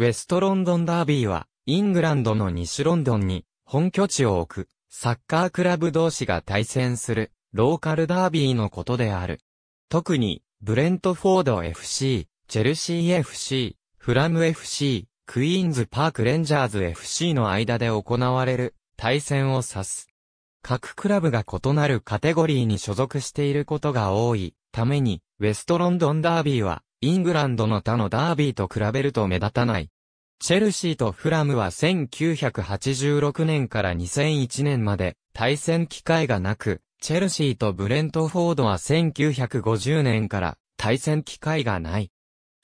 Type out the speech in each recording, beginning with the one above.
ウェストロンドンダービーは、イングランドの西ロンドンに、本拠地を置く、サッカークラブ同士が対戦する、ローカルダービーのことである。特に、ブレントフォード FC、チェルシー FC、フラム FC、クイーンズパークレンジャーズ FC の間で行われる対戦を指す。各クラブが異なるカテゴリーに所属していることが多いために、ウェストロンドンダービーはイングランドの他のダービーと比べると目立たない。チェルシーとフラムは1986年から2001年まで対戦機会がなく、チェルシーとブレントフォードは1950年から対戦機会がない。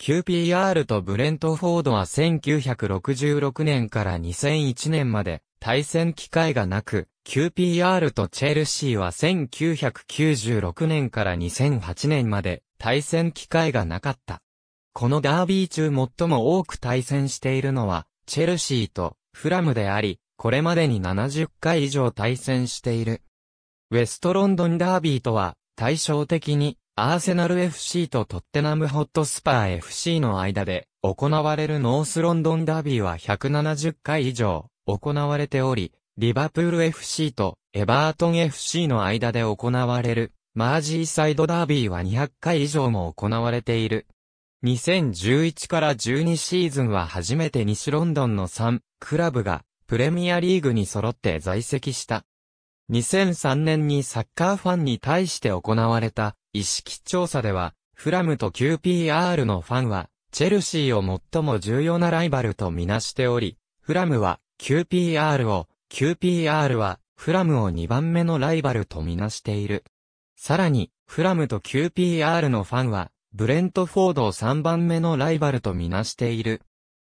QPR とブレントフォードは1966年から2001年まで対戦機会がなく、QPR とチェルシーは1996年から2008年まで対戦機会がなかった。このダービー中最も多く対戦しているのは、チェルシーとフラムであり、これまでに70回以上対戦している。ウェストロンドンダービーとは、対照的に、アーセナル FC とトッテナムホットスパー FC の間で、行われるノースロンドンダービーは170回以上、行われており、リバプール FC とエバートン FC の間で行われるマージーサイドダービーは200回以上も行われている。2011から12シーズンは初めて西ロンドンの3クラブがプレミアリーグに揃って在籍した。2003年にサッカーファンに対して行われた意識調査ではフラムと QPR のファンはチェルシーを最も重要なライバルとみなしており、フラムは QPR を QPR は、フラムを2番目のライバルとみなしている。さらに、フラムと QPR のファンは、ブレントフォードを3番目のライバルとみなしている。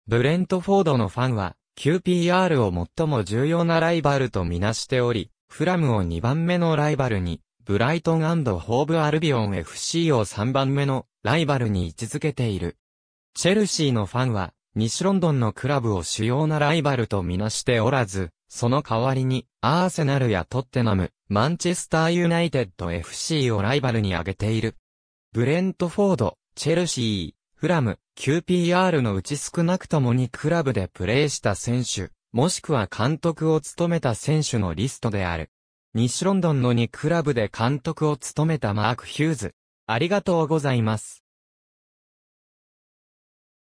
ブレントフォードのファンは、QPR を最も重要なライバルとみなしており、フラムを2番目のライバルに、ブライトンホーブアルビオン FC を3番目のライバルに位置づけている。チェルシーのファンは、西ロンドンのクラブを主要なライバルとみなしておらず、その代わりに、アーセナルやトッテナム、マンチェスターユナイテッド FC をライバルに挙げている。ブレントフォード、チェルシー、フラム、QPR のうち少なくともにクラブでプレーした選手、もしくは監督を務めた選手のリストである。西ロンドンの2クラブで監督を務めたマーク・ヒューズ。ありがとうございます。